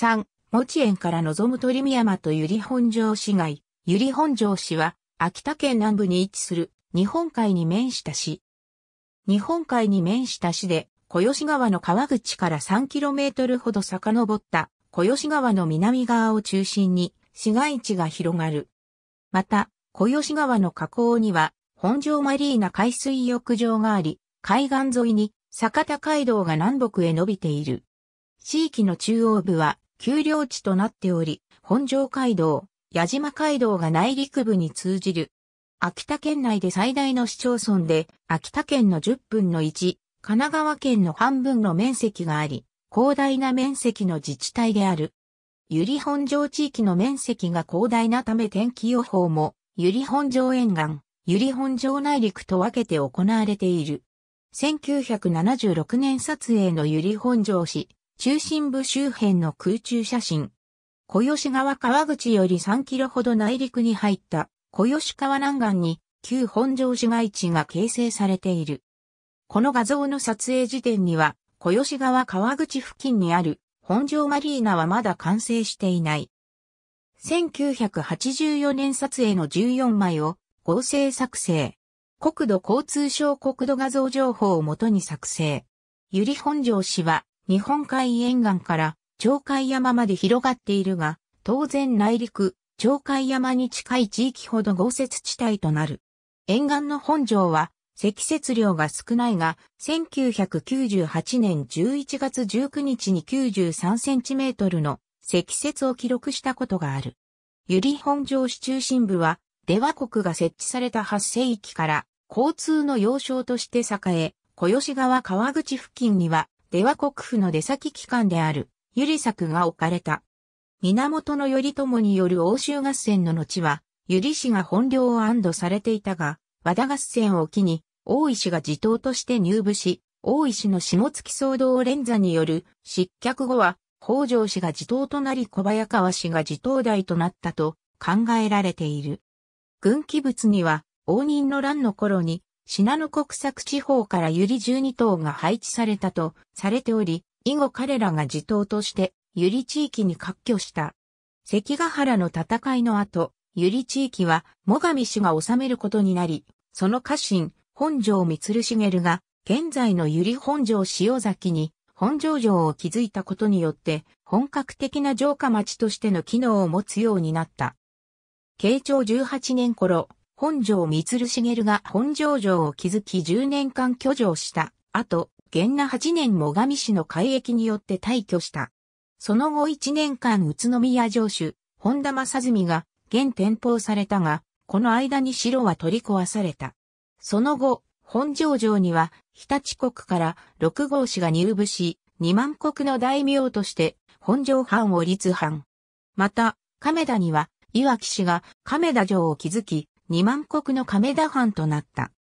3、持園から望む鳥見山と百合本城市街。百合本城市は、秋田県南部に位置する、日本海に面した市。日本海に面した市で、小吉川の川口から 3km ほど遡った小吉川の南側を中心に市街地が広がる。また、小吉川の河口には本庄マリーナ海水浴場があり、海岸沿いに坂田街道が南北へ伸びている。地域の中央部は丘陵地となっており、本庄街道、矢島街道が内陸部に通じる。秋田県内で最大の市町村で、秋田県の10分の1、神奈川県の半分の面積があり、広大な面積の自治体である。由利本庄地域の面積が広大なため天気予報も、由利本庄沿岸、由利本庄内陸と分けて行われている。1976年撮影の由利本庄市、中心部周辺の空中写真。小吉川川口より3キロほど内陸に入った小吉川南岸に旧本庄市街地が形成されている。この画像の撮影時点には小吉川川口付近にある本庄マリーナはまだ完成していない。1984年撮影の14枚を合成作成。国土交通省国土画像情報をもとに作成。ゆり本庄氏は日本海沿岸から鳥海山まで広がっているが、当然内陸、鳥海山に近い地域ほど豪雪地帯となる。沿岸の本城は積雪量が少ないが、1998年11月19日に93センチメートルの積雪を記録したことがある。由利本城市中心部は、出羽国が設置された発生域から交通の要衝として栄え、小吉川川口付近には出羽国府の出先機関である、ゆり作が置かれた。源頼朝による欧州合戦の後は、ゆり氏が本領を安堵されていたが、和田合戦を機に、大石が自頭として入部し、大石の下月騒動連座による失脚後は、北条氏が自頭となり小早川氏が自頭代となったと考えられている。軍記物には、応仁の乱の頃に、信濃国策地方からユリ12頭が配置されたとされており、以後彼らが地頭としてユリ地域に割拠した。関ヶ原の戦いの後、ユリ地域は最上氏が治めることになり、その家臣、本城光茂が、現在のユリ本城塩崎に、本城城を築いたことによって、本格的な城下町としての機能を持つようになった。慶長18年頃、本城光茂が本城城を築き10年間居城した。後、元那8年最上市の海域によって退去した。その後1年間宇都宮城主、本田正澄が現転保されたが、この間に城は取り壊された。その後、本城城には、日立国から六号氏が入部し、二万国の大名として、本城藩を立藩。また、亀田には、岩木氏が亀田城を築き、二万国の亀田藩となった。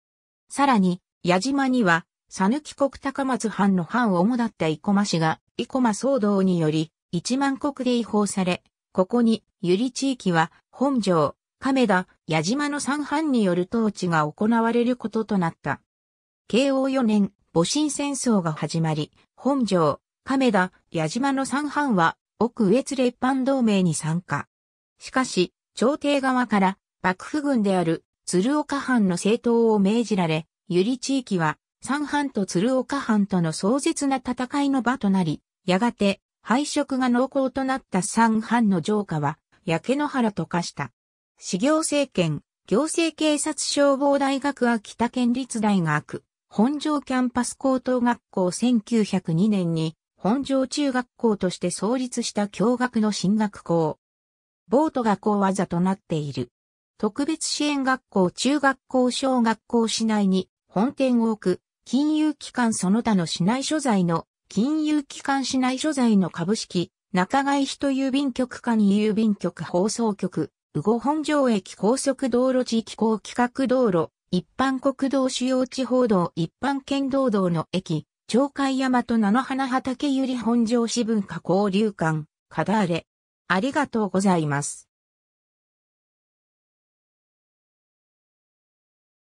さらに、矢島には、佐抜国高松藩の藩を主だった生駒氏が、生駒騒動により、一万国で違法され、ここに、由利地域は、本城、亀田、矢島の三藩による統治が行われることとなった。慶応4年、戊辰戦争が始まり、本城、亀田、矢島の三藩は、奥越列藩同盟に参加。しかし、朝廷側から幕府軍である鶴岡藩の政党を命じられ、百合地域は三藩と鶴岡藩との壮絶な戦いの場となり、やがて敗色が濃厚となった三藩の城下は焼け野原と化した。市行政権、行政警察消防大学秋田県立大学、本城キャンパス高等学校1902年に本城中学校として創立した教学の進学校。ボート学校技となっている。特別支援学校中学校小学校市内に本店を置く金融機関その他の市内所在の金融機関市内所在の株式中外人郵便局間郵便局放送局羽後本庄駅高速道路地域高規格道路一般国道主要地方道一般県道道の駅鳥海山と菜の花畑ゆり本庄市文化交流館カダーレありがとうございます。